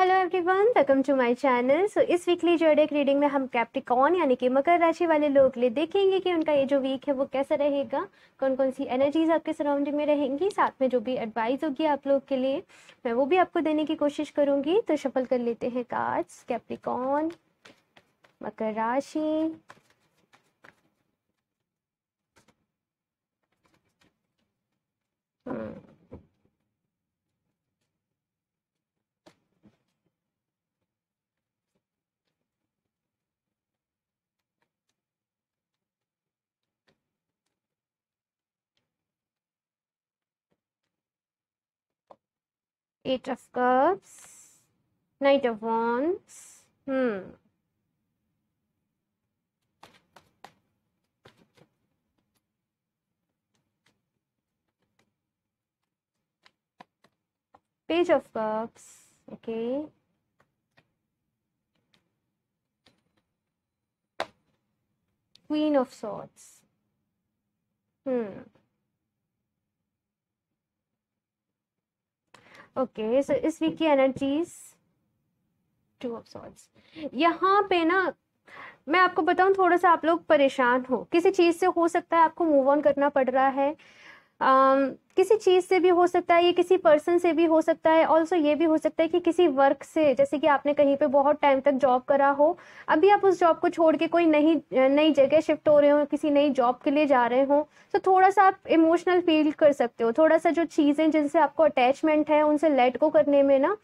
Hello everyone welcome to my channel so इस weekly जोडेक reading में हम कैप्टिकॉन यानी कि मकर राशि वाले लोग लिए देखेंगे कि उनका ये जो वीक है वो कैसा रहेगा कौन कौन सी एनर्जीज आपके सराउंडिंग में रहेंगी साथ में जो भी एडवाइस होगी आप लोग के लिए मैं वो भी आपको देने की कोशिश करूंगी तो शफल कर लेते हैं कार्ड्स कैप्टिकॉन मकर राशि Eight of Cups, Knight of Wands. Hmm. Page of Cups. Okay. Queen of Swords. Hmm. Okay so इस वीक की एनर्जीज टू ऑफ सॉर्ट्स यहाँ पे ना मैं आपको बताऊं थोड़ा सा आप लोग परेशान हो किसी चीज़ से हो सकता है आपको मूव ऑन करना पड़ रहा है किसी चीज़ से भी हो सकता है ये किसी पर्सन से भी हो सकता है ऑल्सो ये भी हो सकता है कि किसी वर्क से जैसे कि आपने कहीं पे बहुत टाइम तक जॉब करा हो अभी आप उस जॉब को छोड़ के कोई नई नई जगह शिफ्ट हो रहे हो किसी नई जॉब के लिए जा रहे हो तो थोड़ा सा आप इमोशनल फील कर सकते हो थोड़ा सा जो चीज़ें जिनसे आपको अटैचमेंट है उनसे लेट को करने में ना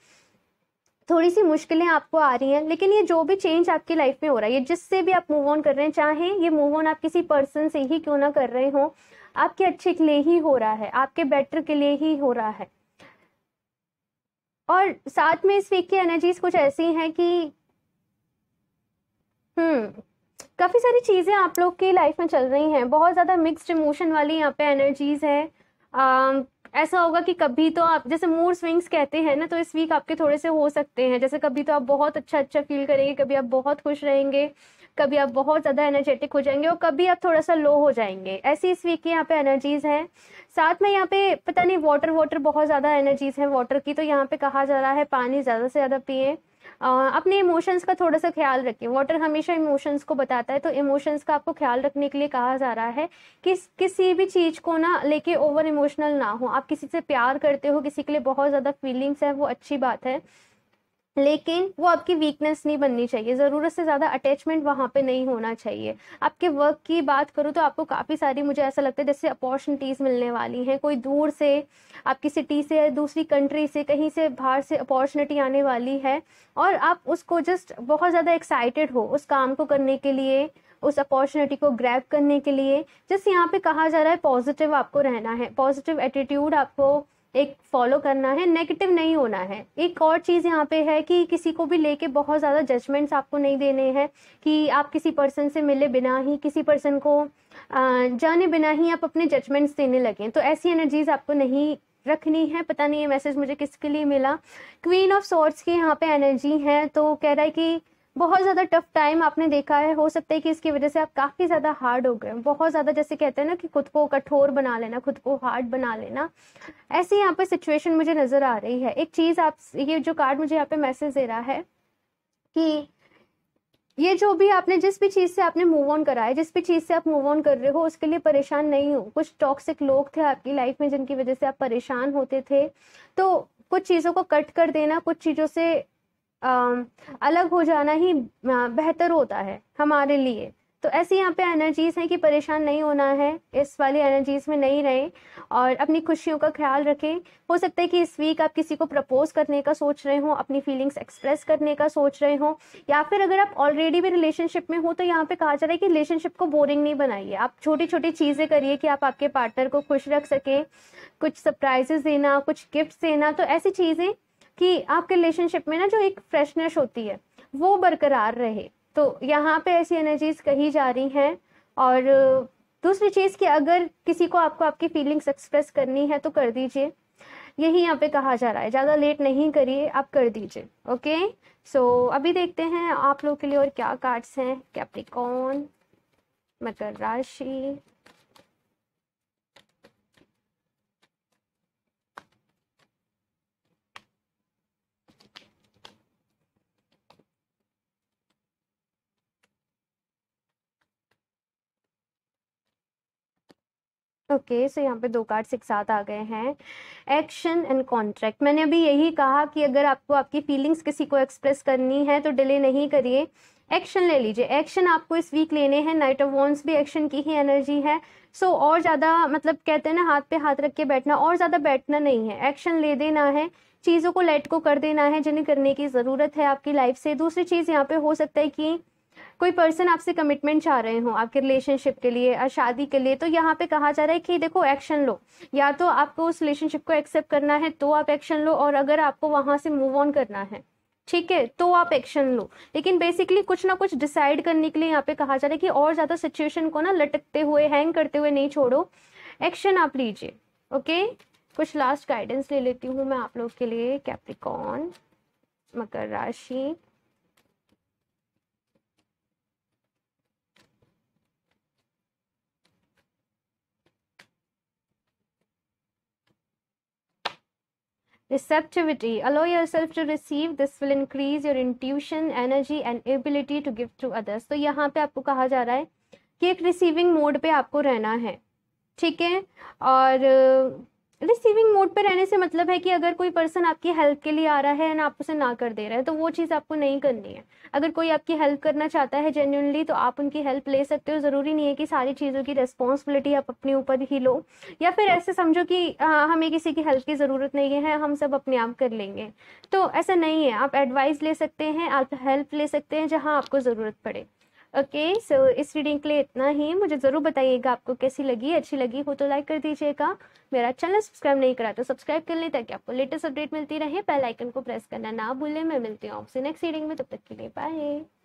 थोड़ी सी मुश्किलें आपको आ रही हैं लेकिन ये जो भी चेंज आपकी लाइफ में हो रहा है ये जिससे भी आप मूव ऑन कर रहे हैं चाहे ये मूव ऑन आप किसी पर्सन से ही क्यों ना कर रहे हो आपके अच्छे के लिए ही हो रहा है आपके बेटर के लिए ही हो रहा है और साथ में इस वीक की एनर्जीज कुछ ऐसी हैं कि हम्म काफ़ी सारी चीज़ें आप लोग की लाइफ में चल रही हैं बहुत ज़्यादा मिक्स्ड इमोशन वाली यहाँ पे एनर्जीज हैं ऐसा होगा कि कभी तो आप जैसे मूड स्विंग्स कहते हैं ना तो इस वीक आपके थोड़े से हो सकते हैं जैसे कभी तो आप बहुत अच्छा अच्छा फील करेंगे कभी आप बहुत खुश रहेंगे कभी आप बहुत ज़्यादा एनर्जेटिक हो जाएंगे और कभी आप थोड़ा सा लो हो जाएंगे ऐसी इस वीक की यहाँ पे एनर्जीज़ हैं साथ में यहाँ पे पता नहीं वाटर वाटर बहुत ज़्यादा एनर्जीज़ हैं वाटर की तो यहाँ पे कहा जा रहा है पानी ज़्यादा से ज़्यादा पिए अपने इमोशंस का थोड़ा सा ख्याल रखें वाटर हमेशा इमोशंस को बताता है तो इमोशंस का आपको ख्याल रखने के लिए कहा जा रहा है कि किसी भी चीज़ को ना लेके ओवर इमोशनल ना हो आप किसी से प्यार करते हो किसी के लिए बहुत ज़्यादा फीलिंग्स हैं वो अच्छी बात है लेकिन वो आपकी वीकनेस नहीं बननी चाहिए ज़रूरत से ज़्यादा अटैचमेंट वहाँ पे नहीं होना चाहिए आपके वर्क की बात करूँ तो आपको काफ़ी सारी मुझे ऐसा लगता है जैसे अपॉर्चुनिटीज़ मिलने वाली हैं कोई दूर से आपकी सिटी से दूसरी कंट्री से कहीं से बाहर से अपॉर्चुनिटी आने वाली है और आप उसको जस्ट बहुत ज़्यादा एक्साइटेड हो उस काम को करने के लिए उस अपॉर्चुनिटी को ग्रैब करने के लिए जस्ट यहाँ पे कहा जा रहा है पॉजिटिव आपको रहना है पॉजिटिव एटीट्यूड आपको एक फॉलो करना है नेगेटिव नहीं होना है एक और चीज़ यहाँ पे है कि किसी को भी लेके बहुत ज़्यादा जजमेंट्स आपको नहीं देने हैं कि आप किसी पर्सन से मिले बिना ही किसी पर्सन को जाने बिना ही आप अपने जजमेंट्स देने लगें तो ऐसी एनर्जीज आपको नहीं रखनी है पता नहीं ये मैसेज मुझे किसके लिए मिला क्वीन ऑफ सोर्ट्स की यहाँ पे एनर्जी है तो कह रहा है कि बहुत ज़्यादा टफ टाइम आपने देखा है हो सकता है कि इसकी वजह से आप काफ़ी ज़्यादा हार्ड हो गए बहुत ज़्यादा जैसे कहते हैं ना कि खुद को कठोर बना लेना खुद को हार्ड बना लेना ऐसी यहाँ पे सिचुएशन मुझे नज़र आ रही है एक चीज़ आप ये जो कार्ड मुझे यहाँ पे मैसेज दे रहा है कि ये जो भी आपने जिस भी चीज़ से आपने मूव ऑन करा है जिस भी चीज़ से आप मूव ऑन कर रहे हो उसके लिए परेशान नहीं हो कुछ टॉक्सिक लोग थे आपकी लाइफ में जिनकी वजह से आप परेशान होते थे तो कुछ चीज़ों को कट कर देना कुछ चीज़ों से अलग हो जाना ही बेहतर होता है हमारे लिए तो ऐसी यहाँ पे एनर्जीज़ हैं कि परेशान नहीं होना है इस वाली एनर्जीज़ में नहीं रहें और अपनी खुशियों का ख्याल रखें हो सकता है कि इस वीक आप किसी को प्रपोज करने का सोच रहे हो अपनी फीलिंग्स एक्सप्रेस करने का सोच रहे हो या फिर अगर आप ऑलरेडी भी रिलेशनशिप में हो तो यहाँ पे कहा जा रहा है कि रिलेशनशिप को बोरिंग नहीं बनाइए आप छोटी छोटी चीज़ें करिए कि आप आपके पार्टनर को खुश रख सकें कुछ सरप्राइजेस देना कुछ गिफ्ट देना तो ऐसी चीज़ें कि आपके रिलेशनशिप में ना जो एक फ्रेशनेस होती है वो बरकरार रहे तो यहाँ पे ऐसी एनर्जीज कही जा रही हैं और दूसरी चीज़ कि अगर किसी को आपको आपकी फीलिंग्स एक्सप्रेस करनी है तो कर दीजिए यही यहाँ पे कहा जा रहा है ज़्यादा लेट नहीं करिए आप कर दीजिए ओके सो so, अभी देखते हैं आप लोग के लिए और क्या कार्ड्स हैं कैप्टिकॉन मकर राशि ओके सो यहाँ पे दो कार्ड्स एक साथ आ गए हैं एक्शन एंड कॉन्ट्रैक्ट मैंने अभी यही कहा कि अगर आपको आपकी फीलिंग्स किसी को एक्सप्रेस करनी है तो डिले नहीं करिए एक्शन ले लीजिए एक्शन आपको इस वीक लेने हैं नाइट ऑफ वॉन्स भी एक्शन की ही एनर्जी है सो so, और ज़्यादा मतलब कहते हैं ना हाथ पे हाथ रख के बैठना और ज़्यादा बैठना नहीं है एक्शन ले देना है चीज़ों को लेट को कर देना है जिन्हें करने की ज़रूरत है आपकी लाइफ से दूसरी चीज़ यहाँ पे हो सकता है कि कोई पर्सन आपसे कमिटमेंट चाह रहे हो आपके रिलेशनशिप के लिए और शादी के लिए तो यहाँ पे कहा जा रहा है कि देखो एक्शन लो या तो आपको उस रिलेशनशिप को एक्सेप्ट करना है तो आप एक्शन लो और अगर आपको वहाँ से मूव ऑन करना है ठीक है तो आप एक्शन लो लेकिन बेसिकली कुछ ना कुछ डिसाइड करने के लिए यहाँ पे कहा जा रहा है कि और ज़्यादा सिचुएशन को ना लटकते हुए हैंग करते हुए नहीं छोड़ो एक्शन आप लीजिए ओके कुछ लास्ट गाइडेंस ले लेती हूँ मैं आप लोग के लिए कैप्रिकॉन मकर राशि Receptivity. Allow yourself to receive. This will increase your intuition, energy and ability to give to others. तो यहाँ पे आपको कहा जा रहा है कि एक रिसीविंग मोड पे आपको रहना है ठीक है और रिसीविंग मोड पे रहने से मतलब है कि अगर कोई पर्सन आपकी हेल्प के लिए आ रहा है एंड आप उसे ना कर दे रहे हैं तो वो चीज़ आपको नहीं करनी है अगर कोई आपकी हेल्प करना चाहता है जेन्यूनली तो आप उनकी हेल्प ले सकते हो ज़रूरी नहीं है कि सारी चीज़ों की रिस्पॉन्सिबिलिटी आप अपने ऊपर ही लो या फिर ऐसे समझो कि आ, हमें किसी की हेल्प की ज़रूरत नहीं है हम सब अपने आप कर लेंगे तो ऐसा नहीं है आप एडवाइस ले सकते हैं आप हेल्प ले सकते हैं जहाँ आपको ज़रूरत पड़े ओके सो इस रीडिंग के लिए इतना ही मुझे ज़रूर बताइएगा आपको कैसी लगी अच्छी लगी हो तो लाइक कर दीजिएगा मेरा चैनल सब्सक्राइब नहीं करा तो सब्सक्राइब कर लें ताकि आपको लेटेस्ट अपडेट मिलती रहे बेल आइकन को प्रेस करना ना भूलें मैं मिलती हूँ आपसे नेक्स्ट रीडिंग में तब तक के लिए बाय